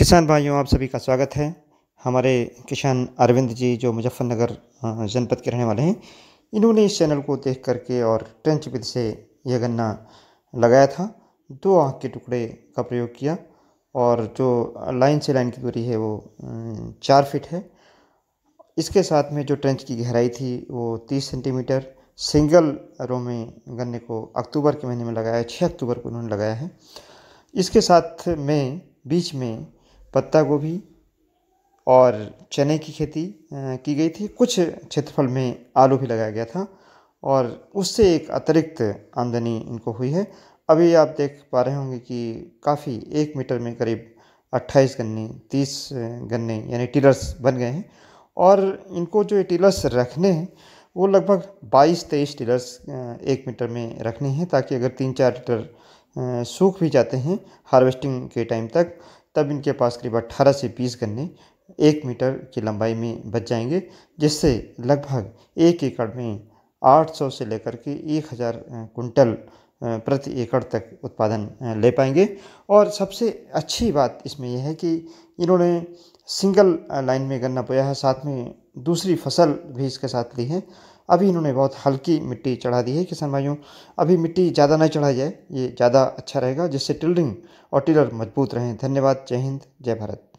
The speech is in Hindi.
किसान भाइयों आप सभी का स्वागत है हमारे किसान अरविंद जी जो मुजफ्फरनगर जनपद के रहने वाले हैं इन्होंने इस चैनल को देख करके और ट्रेंच विद से यह गन्ना लगाया था दो आँख के टुकड़े का प्रयोग किया और जो लाइन से लाइन की दूरी है वो चार फिट है इसके साथ में जो ट्रेंच की गहराई थी वो तीस सेंटीमीटर सिंगल रो में गन्ने को अक्टूबर के महीने में लगाया छः अक्टूबर को उन्होंने लगाया है इसके साथ में बीच में पत्ता गोभी और चने की खेती की गई थी कुछ क्षेत्रफल में आलू भी लगाया गया था और उससे एक अतिरिक्त आमदनी इनको हुई है अभी आप देख पा रहे होंगे कि काफ़ी एक मीटर में करीब 28 गन्ने 30 गन्ने यानी टीलर्स बन गए हैं और इनको जो ये टीलर्स रखने हैं वो लगभग 22 तेईस टीलर्स एक मीटर में रखने हैं ताकि अगर तीन चार लीटर सूख भी जाते हैं हार्वेस्टिंग के टाइम तक तब इनके पास करीब अट्ठारह से बीस गन्ने एक मीटर की लंबाई में बच जाएंगे जिससे लगभग एक एकड़ में 800 से लेकर के 1000 कुंटल प्रति एकड़ तक उत्पादन ले पाएंगे और सबसे अच्छी बात इसमें यह है कि इन्होंने सिंगल लाइन में गन्ना बोया है साथ में दूसरी फसल भी इसके साथ ली है अभी इन्होंने बहुत हल्की मिट्टी चढ़ा दी है किसान भाइयों अभी मिट्टी ज़्यादा ना चढ़ाई जाए ये ज़्यादा अच्छा रहेगा जिससे टिल्डिंग और टिलर मजबूत रहें धन्यवाद जय हिंद जय भारत